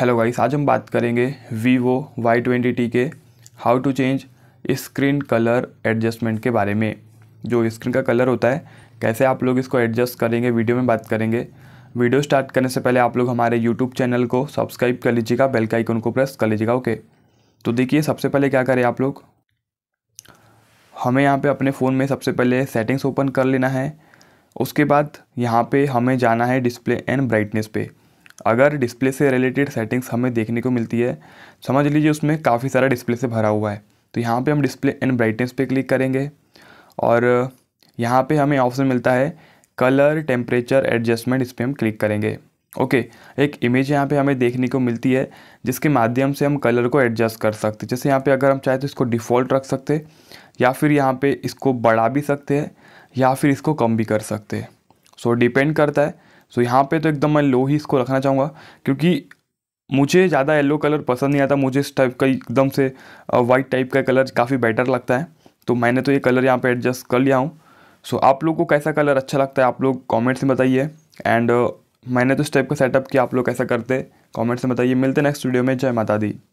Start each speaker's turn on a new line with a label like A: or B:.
A: hello guys आज हम बात करेंगे वीवो वाई ट्वेंटी टी के how to change screen colour adjustment के बारे में जो स्क्रीन का कलर होता है कैसे आप लोग इसको एडजस्ट करेंगे वीडियो में बात करेंगे वीडियो स्टार्ट करने से पहले आप लोग हमारे यूट्यूब चैनल को सब्सक्राइब कर लीजिएगा बेल का आइकन को प्रेस कर लीजिएगा ओके तो देखिए सबसे पहले क्या करें आप लोग हमें यहाँ पर अपने फ़ोन में सबसे पहले सेटिंग्स ओपन कर लेना है उसके बाद यहाँ पर हमें जाना है डिस्प्ले एंड ब्राइटनेस पर अगर डिस्प्ले से रिलेटेड सेटिंग्स हमें देखने को मिलती है समझ लीजिए उसमें काफ़ी सारा डिस्प्ले से भरा हुआ है तो यहाँ पे हम डिस्प्ले एंड ब्राइटनेस पे क्लिक करेंगे और यहाँ पे हमें ऑप्शन मिलता है कलर टेम्परेचर एडजस्टमेंट इस पर हम क्लिक करेंगे ओके एक इमेज यहाँ पे हमें देखने को मिलती है जिसके माध्यम से हम कलर को एडजस्ट कर सकते जैसे यहाँ पर अगर हम चाहें तो इसको डिफ़ॉल्ट रख सकते या फिर यहाँ पर इसको बढ़ा भी सकते हैं या फिर इसको कम भी कर सकते हैं सो डिपेंड करता है सो so, यहाँ पे तो एकदम मैं लो ही इसको रखना चाहूँगा क्योंकि मुझे ज़्यादा येलो कलर पसंद नहीं आता मुझे इस टाइप का एकदम से वाइट टाइप का कलर काफ़ी बेटर लगता है तो मैंने तो ये कलर यहाँ पे एडजस्ट कर लिया हूँ सो so, आप लोग को कैसा कलर अच्छा लगता है आप लोग कॉमेंट्स में बताइए एंड uh, मैंने तो इस टाइप का सेटअप किया आप लोग कैसा करते कॉमेंट्स में बताइए मिलते नेक्स्ट वीडियो में जय माता दी